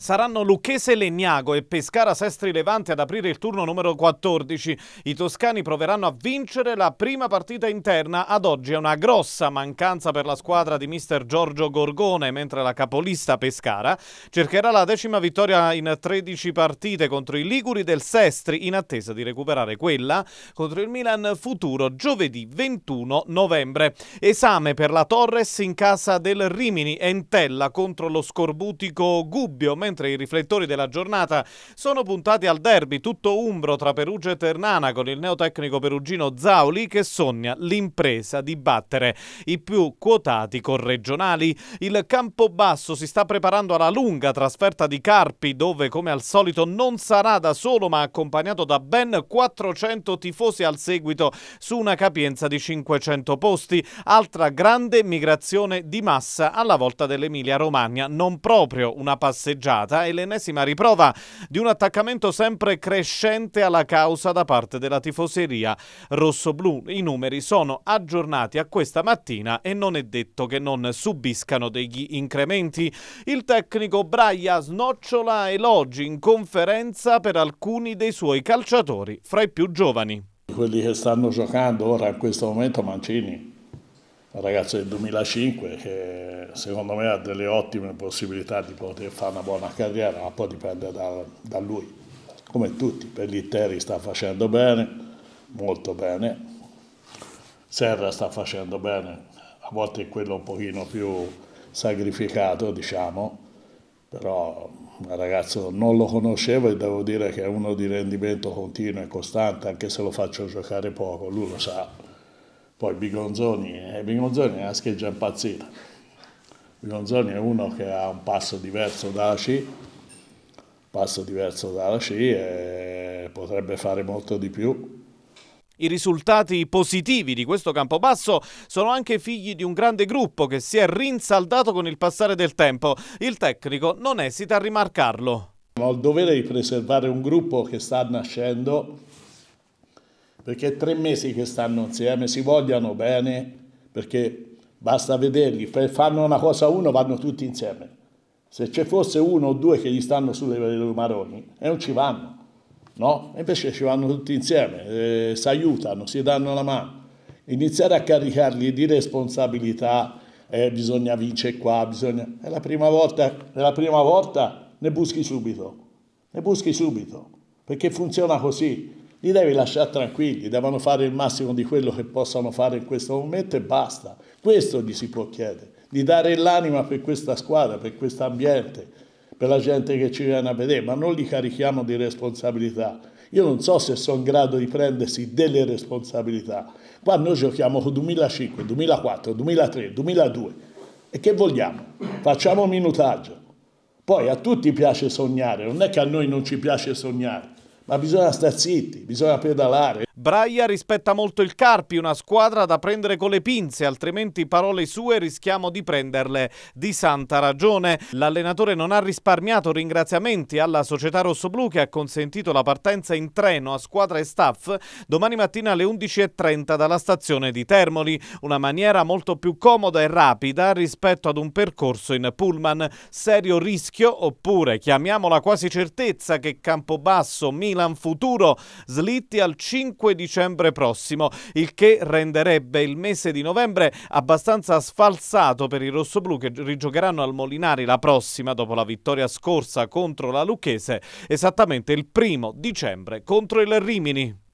saranno Lucchese Legnago e Pescara Sestri Levante ad aprire il turno numero 14. I toscani proveranno a vincere la prima partita interna. Ad oggi è una grossa mancanza per la squadra di mister Giorgio Gorgone, mentre la capolista Pescara cercherà la decima vittoria in 13 partite contro i Liguri del Sestri in attesa di recuperare quella contro il Milan futuro giovedì 21 novembre. Esame per la Torres in casa del Rimini Entella contro lo scorbutico Gubbio, mentre mentre i riflettori della giornata sono puntati al derby tutto umbro tra Perugia e Ternana con il neotecnico perugino Zauli che sogna l'impresa di battere i più quotati corregionali. Il Campobasso si sta preparando alla lunga trasferta di Carpi dove come al solito non sarà da solo ma accompagnato da ben 400 tifosi al seguito su una capienza di 500 posti. Altra grande migrazione di massa alla volta dell'Emilia Romagna, non proprio una passeggiata puntata è l'ennesima riprova di un attaccamento sempre crescente alla causa da parte della tifoseria rossoblù. I numeri sono aggiornati a questa mattina e non è detto che non subiscano degli incrementi. Il tecnico Braia snocciola elogi in conferenza per alcuni dei suoi calciatori, fra i più giovani. Quelli che stanno giocando ora in questo momento Mancini, un ragazzo del 2005 che secondo me ha delle ottime possibilità di poter fare una buona carriera, ma poi dipende da, da lui. Come tutti, per gli sta facendo bene, molto bene, Serra sta facendo bene, a volte è quello un pochino più sacrificato, diciamo, però un ragazzo non lo conoscevo e devo dire che è uno di rendimento continuo e costante, anche se lo faccio giocare poco, lui lo sa. Poi Bigonzoni, eh, Bigonzoni è una scheggia impazzita. Bigonzoni è uno che ha un passo diverso dalla C, passo diverso dalla C e potrebbe fare molto di più. I risultati positivi di questo Campobasso sono anche figli di un grande gruppo che si è rinsaldato con il passare del tempo. Il tecnico non esita a rimarcarlo. Ho il dovere di preservare un gruppo che sta nascendo perché tre mesi che stanno insieme, si vogliono bene, perché basta vederli, fanno una cosa uno, vanno tutti insieme. Se ci fosse uno o due che gli stanno sulle maroni, e eh, non ci vanno, no? Invece ci vanno tutti insieme, eh, si aiutano, si danno la mano. Iniziare a caricarli di responsabilità, eh, bisogna vincere qua, bisogna... È la prima volta, è la prima volta ne buschi subito, ne buschi subito, perché funziona così li devi lasciare tranquilli, devono fare il massimo di quello che possono fare in questo momento e basta. Questo gli si può chiedere, di dare l'anima per questa squadra, per questo ambiente, per la gente che ci viene a vedere, ma non li carichiamo di responsabilità. Io non so se sono in grado di prendersi delle responsabilità. Qua noi giochiamo con 2005, 2004, 2003, 2002. E che vogliamo? Facciamo minutaggio. Poi a tutti piace sognare, non è che a noi non ci piace sognare ma bisogna star zitti, bisogna pedalare. Braia rispetta molto il Carpi, una squadra da prendere con le pinze, altrimenti parole sue rischiamo di prenderle di santa ragione. L'allenatore non ha risparmiato ringraziamenti alla società rossoblù che ha consentito la partenza in treno a squadra e staff domani mattina alle 11.30 dalla stazione di Termoli, una maniera molto più comoda e rapida rispetto ad un percorso in pullman. Serio rischio, oppure chiamiamola quasi certezza, che Campobasso, Milan futuro, slitti al 5 5 dicembre prossimo, il che renderebbe il mese di novembre abbastanza sfalsato per i rossoblù che rigiocheranno al Molinari la prossima dopo la vittoria scorsa contro la Lucchese, esattamente il primo dicembre contro il Rimini.